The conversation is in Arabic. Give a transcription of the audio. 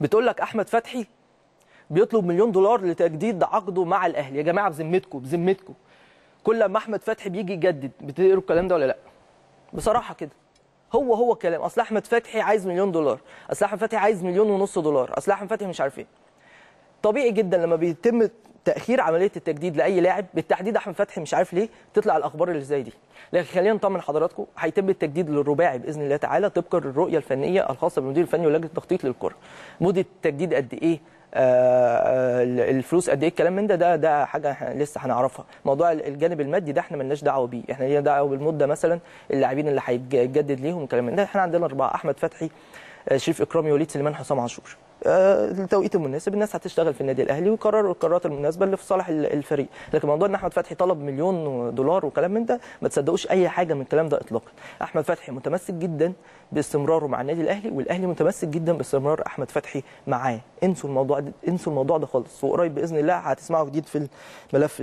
بتقول لك احمد فتحي بيطلب مليون دولار لتجديد عقده مع الاهلي يا جماعه بذمتكم بذمتكم كل ما احمد فتحي بيجي يجدد بتقروا الكلام ده ولا لا بصراحه كده هو هو الكلام اصل احمد فتحي عايز مليون دولار اصل احمد فتحي عايز مليون ونص دولار اصل احمد فتحي مش عارف ايه طبيعي جدا لما بيتم تاخير عمليه التجديد لاي لاعب بالتحديد احمد فتحي مش عارف ليه تطلع الاخبار اللي زي دي لكن خلينا نطمن حضراتكم هيتم التجديد للرباعي باذن الله تعالى طبقا للرؤيه الفنيه الخاصه بالمدير الفني ولجنه التخطيط للكره مده التجديد قد ايه آه, آه، الفلوس قد ايه الكلام من ده ده ده حاجه لسه هنعرفها موضوع الجانب المادي ده احنا ملناش دعوه بيه احنا لينا دعوه بالمده مثلا اللاعبين اللي هيتجدد ليهم الكلام من ده احنا عندنا اربعه احمد فتحي آه، شريف اكرامي وليد سليمان حسام عاشور آه، التوقيت المناسب الناس هتشتغل في النادي الاهلي ويقرروا القرارات المناسبه اللي في صالح الفريق لكن موضوع ان احمد فتحي طلب مليون دولار وكلام من ده ما تصدقوش اي حاجه من الكلام ده اطلاقا احمد فتحي متمسك جدا باستمراره مع النادي الاهلي والاهلي متمسك جدا باستمرار احمد فتحي معاه انسوا الموضوع ده انسوا الموضوع ده خالص وقريب باذن الله هتسمعوا جديد في الملف ده